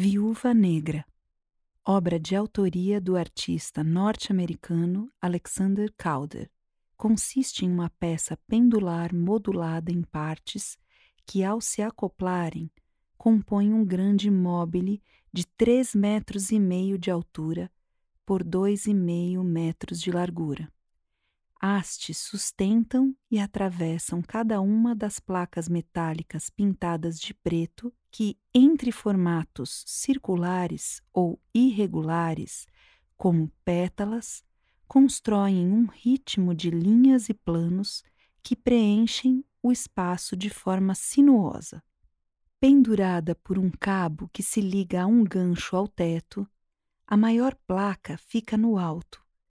Viúva Negra, obra de autoria do artista norte-americano Alexander Calder, consiste em uma peça pendular modulada em partes que, ao se acoplarem, compõem um grande móvel de três metros e meio de altura por dois e meio metros de largura. Hastes sustentam e atravessam cada uma das placas metálicas pintadas de preto que, entre formatos circulares ou irregulares, como pétalas, constroem um ritmo de linhas e planos que preenchem o espaço de forma sinuosa. Pendurada por um cabo que se liga a um gancho ao teto, a maior placa fica no alto,